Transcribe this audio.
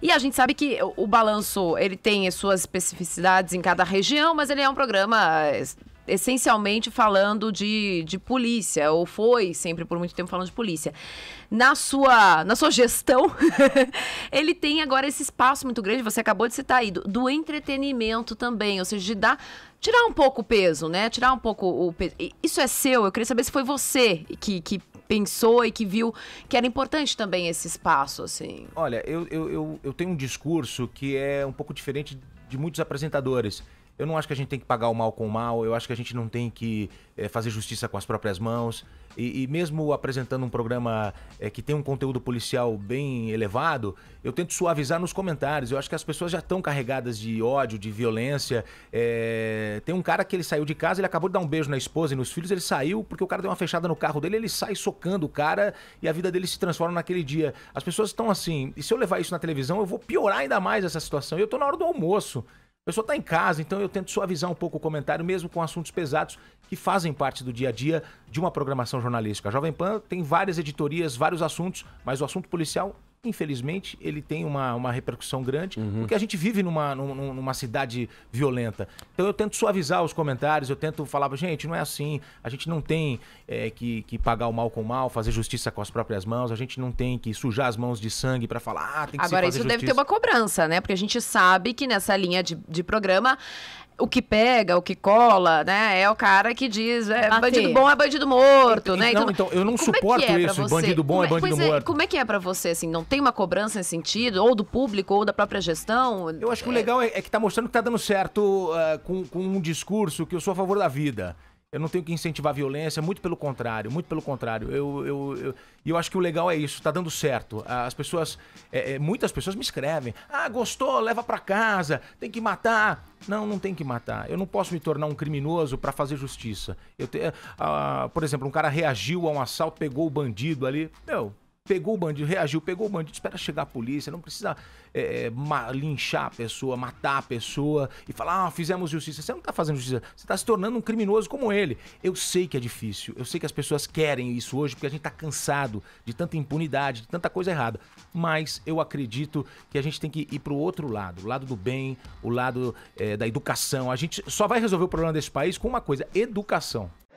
E a gente sabe que o balanço ele tem suas especificidades em cada região, mas ele é um programa essencialmente falando de, de polícia, ou foi sempre por muito tempo falando de polícia. Na sua, na sua gestão, ele tem agora esse espaço muito grande, você acabou de citar aí, do, do entretenimento também, ou seja, de dar tirar um pouco o peso, né? Tirar um pouco o peso. Isso é seu, eu queria saber se foi você que, que pensou e que viu que era importante também esse espaço, assim? Olha, eu, eu, eu, eu tenho um discurso que é um pouco diferente de muitos apresentadores eu não acho que a gente tem que pagar o mal com o mal, eu acho que a gente não tem que é, fazer justiça com as próprias mãos. E, e mesmo apresentando um programa é, que tem um conteúdo policial bem elevado, eu tento suavizar nos comentários. Eu acho que as pessoas já estão carregadas de ódio, de violência. É... Tem um cara que ele saiu de casa, ele acabou de dar um beijo na esposa e nos filhos, ele saiu porque o cara deu uma fechada no carro dele, ele sai socando o cara e a vida dele se transforma naquele dia. As pessoas estão assim, e se eu levar isso na televisão, eu vou piorar ainda mais essa situação. Eu estou na hora do almoço pessoa está em casa, então eu tento suavizar um pouco o comentário, mesmo com assuntos pesados que fazem parte do dia a dia de uma programação jornalística. A Jovem Pan tem várias editorias, vários assuntos, mas o assunto policial infelizmente, ele tem uma, uma repercussão grande, uhum. porque a gente vive numa, numa, numa, cidade violenta. Então eu tento suavizar os comentários, eu tento falar, gente, não é assim, a gente não tem é, que, que pagar o mal com o mal, fazer justiça com as próprias mãos, a gente não tem que sujar as mãos de sangue para falar, ah, tem que Agora, se fazer isso justiça. deve ter uma cobrança, né? Porque a gente sabe que nessa linha de, de programa o que pega, o que cola, né? É o cara que diz, é, ah, bandido bom é bandido morto, então, né? Não, então, então, eu não é suporto é é isso, bandido bom como, é, é bandido morto. como é que é para você, assim, não tem uma cobrança nesse sentido, ou do público, ou da própria gestão? Eu acho que o legal é, é que tá mostrando que tá dando certo uh, com, com um discurso que eu sou a favor da vida. Eu não tenho que incentivar a violência, muito pelo contrário, muito pelo contrário. Eu, eu, eu, eu acho que o legal é isso, tá dando certo. As pessoas, é, é, muitas pessoas me escrevem: ah, gostou, leva para casa, tem que matar. Não, não tem que matar. Eu não posso me tornar um criminoso para fazer justiça. Eu te, ah, por exemplo, um cara reagiu a um assalto, pegou o bandido ali. Meu, pegou o bandido, reagiu, pegou o bandido, espera chegar a polícia, não precisa é, é linchar a pessoa, matar a pessoa e falar, ah, fizemos justiça. Você não está fazendo justiça, você está se tornando um criminoso como ele. Eu sei que é difícil, eu sei que as pessoas querem isso hoje porque a gente está cansado de tanta impunidade, de tanta coisa errada, mas eu acredito que a gente tem que ir para o outro lado, o lado do bem, o lado é, da educação. A gente só vai resolver o problema desse país com uma coisa, educação.